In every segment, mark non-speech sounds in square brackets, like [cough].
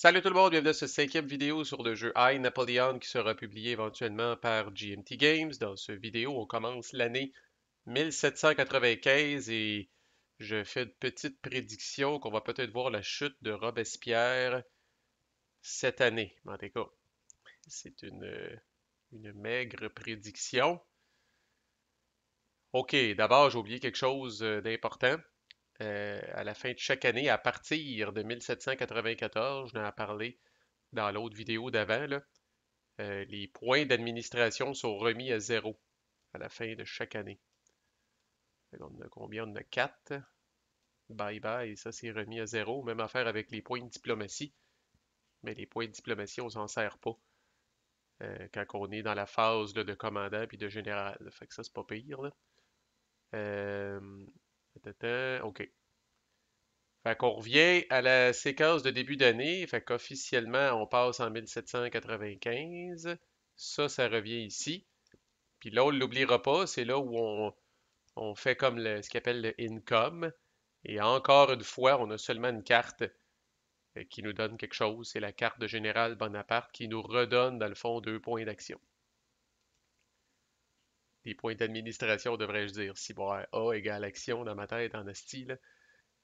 Salut tout le monde, bienvenue dans ce cinquième vidéo sur le jeu I, Napoleon, qui sera publié éventuellement par GMT Games. Dans ce vidéo, on commence l'année 1795 et je fais une petite prédiction qu'on va peut-être voir la chute de Robespierre cette année. En tout cas, c'est une, une maigre prédiction. Ok, d'abord, j'ai oublié quelque chose euh, d'important. Euh, à la fin de chaque année à partir de 1794. Je en ai parlé dans l'autre vidéo d'avant. Euh, les points d'administration sont remis à zéro à la fin de chaque année. On a combien? On a 4. Bye bye, ça c'est remis à zéro. Même affaire avec les points de diplomatie. Mais les points de diplomatie, on s'en sert pas. Euh, quand on est dans la phase de commandant puis de général. Fait ça, c'est pas pire. Euh, OK. Fait qu'on revient à la séquence de début d'année. Fait qu'officiellement, on passe en 1795. Ça, ça revient ici. Puis là, on ne l'oubliera pas, c'est là où on, fait comme ce qu'on appelle le income. Et encore une fois, on a seulement une carte euh, qui nous donne quelque chose. C'est la carte de Général Bonaparte qui nous redonne, dans le fond, deux points d'action des points d'administration, devrais-je dire. Bon, A égale action dans ma tête en style.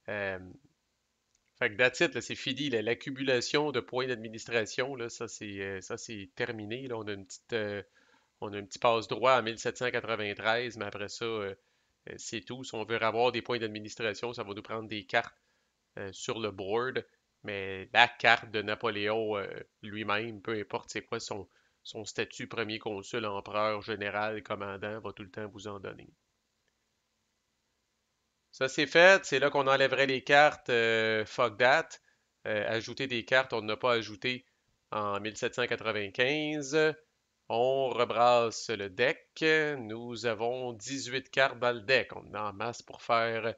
Euh, fait que that's c'est fini. L'accumulation de points d'administration, euh, ça c'est terminé. on a une petite euh, on un petit passe-droit à 1793, mais après ça, c'est tout. Si on veut avoir des points d'administration, ça va nous prendre des cartes sur le board. Mais la carte de Napoléon lui-même, peu importe c'est quoi son, son statut premier consul, empereur, général, commandant va tout le temps vous en donner. Ça, c'est fait. C'est là qu'on enlèverait les cartes euh, euh ajouter des cartes, on n'a pas ajouté en 1795. On rebrasse le deck. Nous avons 18 cartes dans le deck. On en masse pour faire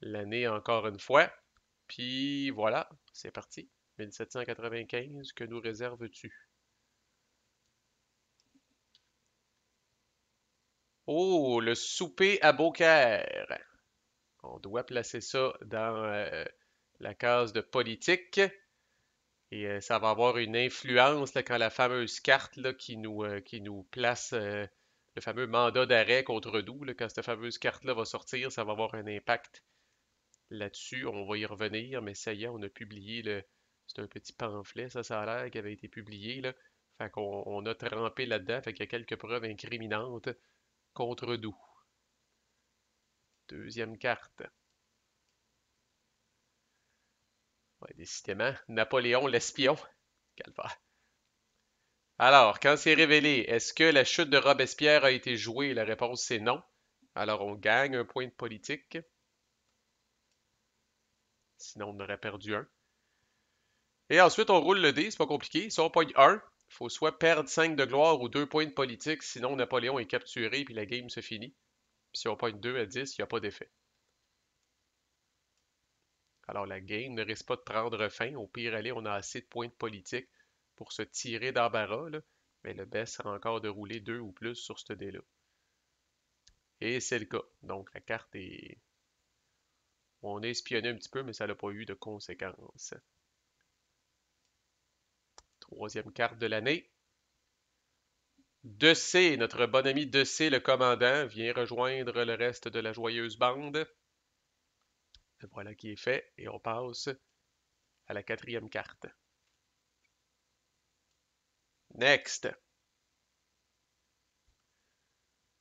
l'année encore une fois. Puis voilà, c'est parti. 1795, que nous réserves-tu? Oh, le souper à Beaucaire. On doit placer ça dans euh, la case de politique. Et euh, ça va avoir une influence quand la fameuse carte qui, nous, euh, qui nous place le fameux mandat d'arrêt contre nous, quand cette fameuse carte-là va sortir, ça va avoir un impact là-dessus. On va y revenir, mais ça y est, on a publié le. C'est un petit pamphlet, ça, ça a l'air, qui avait été publié. Là. Fait qu'on on a trempé là-dedans, fait qu'il y a quelques preuves incriminantes Contre doux Deuxième carte. décidément, Napoléon l'espion. Alors, quand c'est révélé, est-ce que la chute de Robespierre a été jouée? La réponse, c'est non. Alors, on gagne un point de politique. Sinon, on aurait perdu un. Et ensuite, on roule le dé, c'est pas compliqué. Si on pogne 1, faut soit perdre 5 de gloire ou 2 points de politique, sinon Napoléon est capturé puis la game se finit. si on une 2 à 10, il n'y a pas d'effet. Alors la game ne risque pas de prendre fin. Au pire, allez, on a assez de points de politique pour se tirer d'embarras, mais le best sera encore de rouler 2 ou plus sur ce dé-là. Et c'est le cas. Donc la carte est... On a espionné un petit peu, mais ça n'a pas eu de conséquences troisième carte de l'année. De C, notre bon ami De C, le commandant, vient rejoindre le reste de la joyeuse bande. Voilà qui est fait et on passe à la quatrième carte. Next.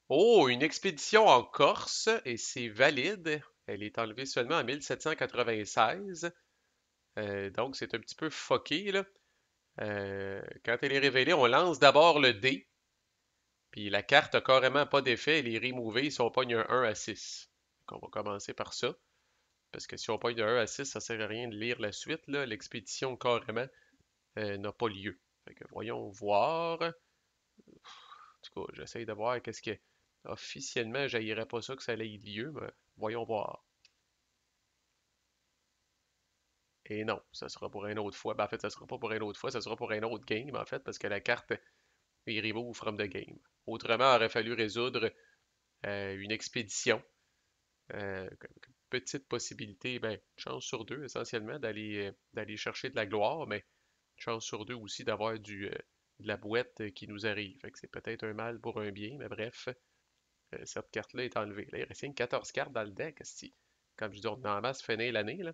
Oh, une expédition en Corse et c'est valide. Elle est enlevée seulement en 1796. Euh, donc c'est un petit peu foqué là. Euh, quand elle est révélée, on lance d'abord le dé. Puis la carte n'a carrément pas d'effet. Elle est removée si on pogne un 1 à 6. Donc on va commencer par ça. Parce que si on pogne un 1 à 6, ça ne sert à rien de lire la suite. L'expédition carrément euh, n'a pas lieu. Fait que voyons voir. En tout cas, j'essaye de voir qu'est-ce que officiellement, je pas ça que ça ait lieu, mais voyons voir. Et non, ça sera pour une autre fois. Ben, en fait, ça sera pas pour une autre fois, ça sera pour un autre game, en fait, parce que la carte est remove from the game. Autrement, il aurait fallu résoudre euh, une expédition. Euh, petite possibilité, ben, chance sur deux essentiellement d'aller euh, d'aller chercher de la gloire, mais chance sur deux aussi d'avoir de la boîte qui nous arrive. c'est peut-être un mal pour un bien, mais bref, cette carte-là est enlevée. il reste 14 cartes dans le deck. Si, comme je disais, on en masse finir l'année. Là.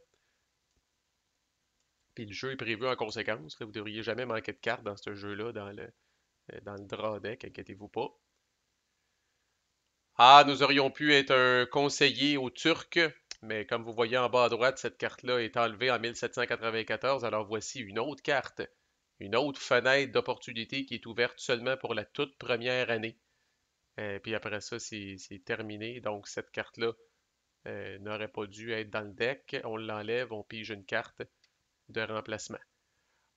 Puis le jeu est prévu en conséquence. vous ne devriez jamais manquer de cartes dans ce jeu-là, dans le, euh, dans le draw deck, inquiétez-vous pas. Ah, nous aurions pu être un conseiller aux Turcs, mais comme vous voyez en bas à droite, cette carte-là est enlevée en 1794, alors voici une autre carte, une autre fenêtre d'opportunité qui est ouverte seulement pour la toute première année. Et euh, puis après ça, c'est terminé, donc cette carte-là euh, n'aurait pas dû être dans le deck. On l'enlève, on pige une carte de remplacement.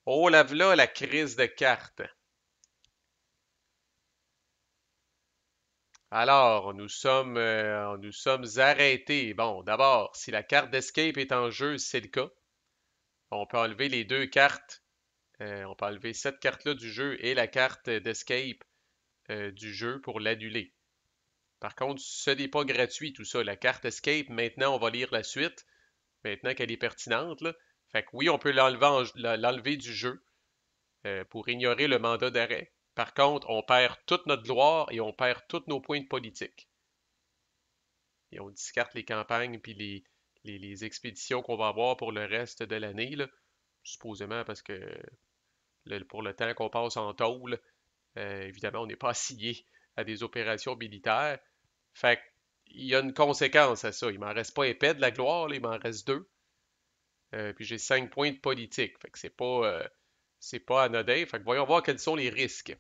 Oh, la là, la crise de cartes. Alors, nous sommes, euh, nous sommes arrêtés. Bon, d'abord, si la carte d'escape est en jeu, c'est le cas. On peut enlever les deux cartes. Euh, on peut enlever cette carte-là du jeu et la carte d'escape euh, du jeu pour l'annuler. Par contre, ce n'est pas gratuit tout ça. La carte escape, maintenant, on va lire la suite. Maintenant qu'elle est pertinente, là, fait que oui, on peut l'enlever du jeu euh, pour ignorer le mandat d'arrêt. Par contre, on perd toute notre gloire et on perd tous nos points de politique. Et on discarte les campagnes puis les, expéditions qu'on va avoir pour le reste de l'année, supposément parce que pour le temps qu'on passe en tôle, euh, évidemment, on n'est pas [laughs] assigné à des opérations militaires. Fait qu'il y a une conséquence à ça. Il m'en reste pas épais de la gloire, il m'en reste deux. Euh, puis j'ai 5 points de politique. Fait que c'est pas, euh, pas anodin. Fait que voyons voir quels sont les risques.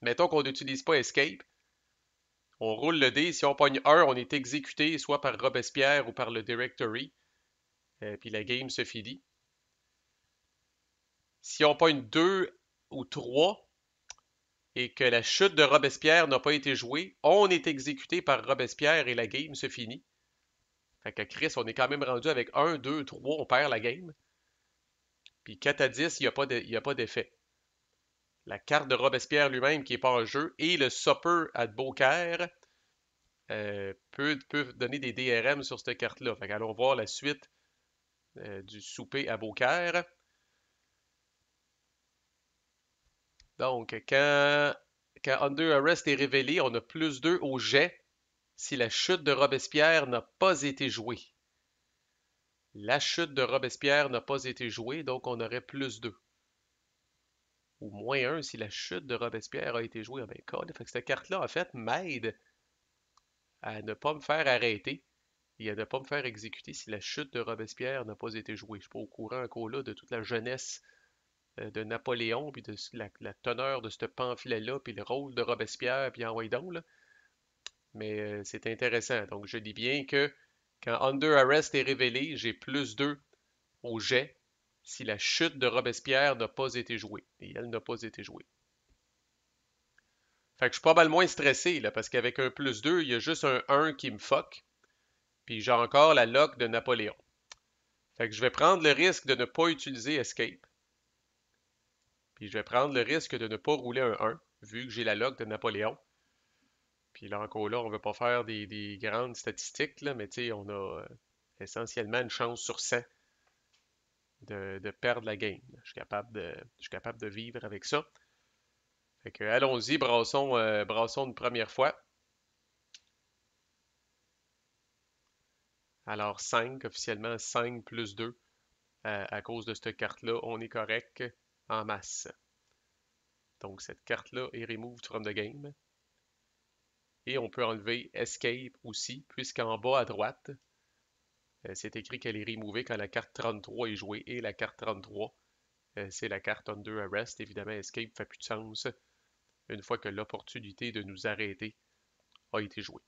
Mettons qu'on n'utilise pas Escape. On roule le dé. Si on pogne 1, on est exécuté soit par Robespierre ou par le Directory. Euh, puis la game se finit. Si on pogne 2 ou 3 et que la chute de Robespierre n'a pas été jouée, on est exécuté par Robespierre et la game se finit. Fait que Chris, on est quand même rendu avec 1, 2, 3, on perd la game. Puis 4 à 10, il n'y a pas d'effet. La carte de Robespierre lui-même qui n'est pas en jeu et le sopper à Beaucaire euh, peuvent peut, donner des DRM sur cette carte-là. Fait allons voir la suite euh, du souper à Beaucaire. Donc, quand, quand Under Arrest est révélé, on a plus 2 au jet si la chute de Robespierre n'a pas été jouée. La chute de Robespierre n'a pas été jouée, donc on aurait plus deux Ou moins un si la chute de Robespierre a été jouée. Ah ben, fait que cette carte-là, en fait, m'aide à ne pas me faire arrêter et à ne pas me faire exécuter si la chute de Robespierre n'a pas été jouée. Je ne suis pas au courant encore là de toute la jeunesse euh, de Napoléon, puis de la, teneur de ce pamphlet-là, puis le rôle de Robespierre, puis en donc, là. Mais euh, c'est intéressant. Donc, je dis bien que quand Under Arrest est révélé, j'ai plus 2 au jet si la chute de Robespierre n'a pas été jouée. Et elle n'a pas été jouée. Fait que je suis pas mal moins stressé, là, parce qu'avec un plus 2, il y a juste un 1 qui me fuck. Puis j'ai encore la lock de Napoléon. Fait que je vais prendre le risque de ne pas utiliser Escape. Puis je vais prendre le risque de ne pas rouler un 1, vu que j'ai la lock de Napoléon. Puis là, encore là, on ne veut pas faire des, grandes statistiques, là, mais on a euh, essentiellement une chance sur 100 de, perdre la game. Je suis, capable de, capable de vivre avec ça. Fait que, allons-y, brassons, euh, une première fois. Alors 5, officiellement 5 plus 2. Euh, à cause de cette carte-là, on est correct en masse. Donc cette carte-là est Remove from the game. Et on peut enlever Escape aussi, puisqu'en bas à droite, euh, c'est écrit qu'elle est removée quand la carte 33 est jouée. Et la carte 33, euh, c'est la carte Under Arrest. Évidemment, Escape ne fait plus de sens une fois que l'opportunité de nous arrêter a été jouée.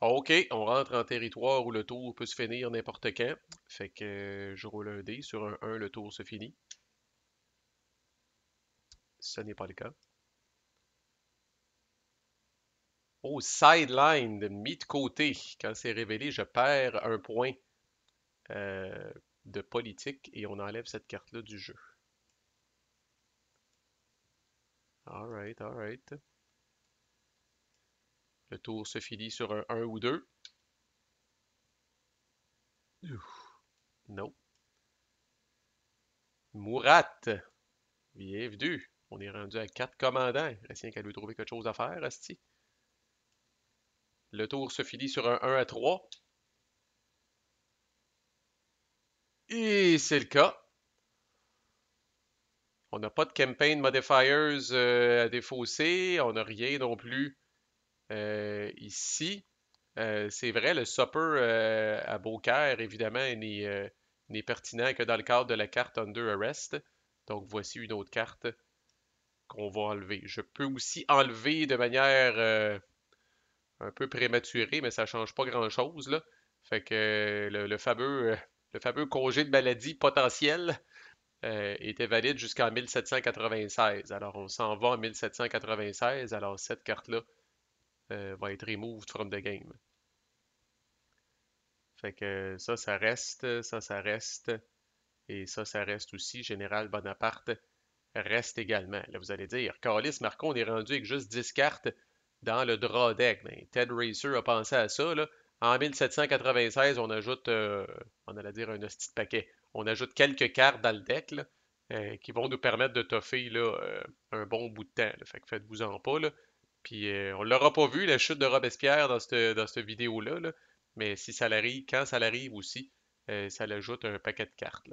OK, on rentre en territoire où le tour peut se finir n'importe quand. Fait que euh, je roule un dé. Sur un 1, le tour se finit. Ce n'est pas le cas. au sideline, mis de côté. Quand c'est révélé, je perds un point euh, de politique et on enlève cette carte-là du jeu. Alright, alright. Le tour se finit sur un 1 ou 2. Non. Mourat, bienvenue. On est rendu à 4 commandants. Rien qu'à lui trouver quelque chose à faire, Asti. Le tour se finit sur un 1 à 3. Et c'est le cas. On n'a pas de campaign modifiers euh, à défausser. On n'a rien non plus euh, ici. Euh, c'est vrai, le Supper à Beaucaire, évidemment, n'est pertinent que dans le cadre de la carte Under Arrest. Donc voici une autre carte qu'on va enlever. Je peux aussi enlever de manière un peu prématuré, mais ça change pas grand-chose. Là. Fait que le, euh, fameux, congé de maladie potentiel euh, était valide jusqu'en 1796. Alors, on s'en va en 1796. Alors, cette carte-là euh, va être removed from the game. Fait que ça, ça reste, ça, ça reste, et ça, ça reste aussi. Général Bonaparte reste également. Là, vous allez dire, Carlis Marco, on est rendu avec juste 10 cartes dans le draw deck. Ben, Ted Racer a pensé à ça. En 1796, on ajoute, euh, on allait dire un petit paquet, on ajoute quelques cartes dans le deck euh, qui vont nous permettre de toffer là, euh, un bon bout de temps. Fait faites-vous en pas. Là. Puis on l'aura pas vu, la chute de Robespierre dans cette, vidéo-là. Mais si ça l'arrive, quand ça l'arrive aussi, ça l'ajoute un paquet de cartes.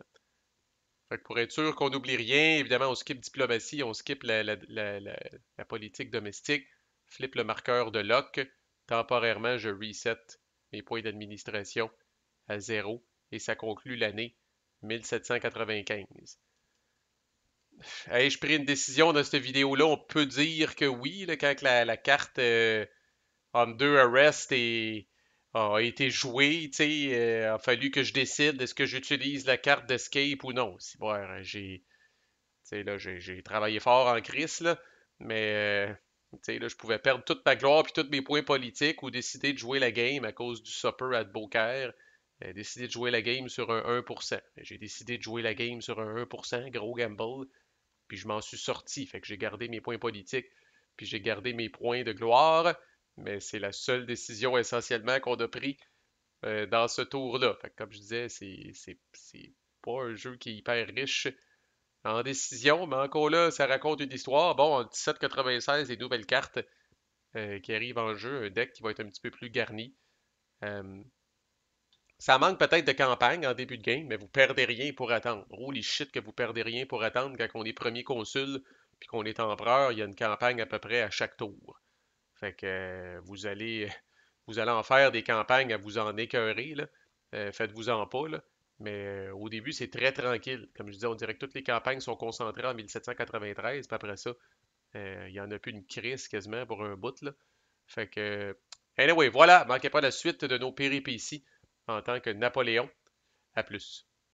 pour être sûr qu'on n'oublie rien, évidemment, on skip diplomatie, on skip la politique domestique. Flip le marqueur de lock. Temporairement, je reset mes points d'administration à zéro et ça conclut l'année 1795. Ai-je pris une décision dans cette vidéo-là? On peut dire que oui, quand la, carte euh, Home Under Arrest a été jouée, il euh, a fallu que je décide est-ce que j'utilise la carte d'escape ou non. bon, j'ai, j'ai travaillé fort en crise, là, mais euh, je pouvais perdre toute ma gloire puis tous mes points politiques ou décider de jouer la game à cause du supper à Beaucaire. Décider euh, Décider de jouer la game sur un 1%. Ben, j'ai décidé de jouer la game sur un 1%, gros gamble. Puis je m'en suis sorti. Fait que j'ai gardé mes points politiques. Puis j'ai gardé mes points de gloire. Mais c'est la seule décision essentiellement qu'on a pris euh, dans ce tour-là. Comme je disais, c'est pas un jeu qui est hyper riche en décision, mais encore là, ça raconte une histoire. Bon, en 1796, des nouvelles cartes euh, qui arrivent en jeu, un deck qui va être un petit peu plus garni. Euh, ça manque peut-être de campagne en début de game, mais vous perdez rien pour attendre. Holy shit que vous perdez rien pour attendre quand on est premier consul puis qu'on est empereur, il y a une campagne à peu près à chaque tour. Fait que euh, vous allez vous allez en faire des campagnes à vous en écœurer. Faites-vous en pas. Là. Mais euh, au début, c'est très tranquille. Comme je disais, on dirait que toutes les campagnes sont concentrées en 1793, puis après ça, euh, il y n'y en a plus une crise quasiment pour un bout. Fait que. Anyway, voilà, manquez pas la suite de nos péripéties en tant que Napoléon. À plus.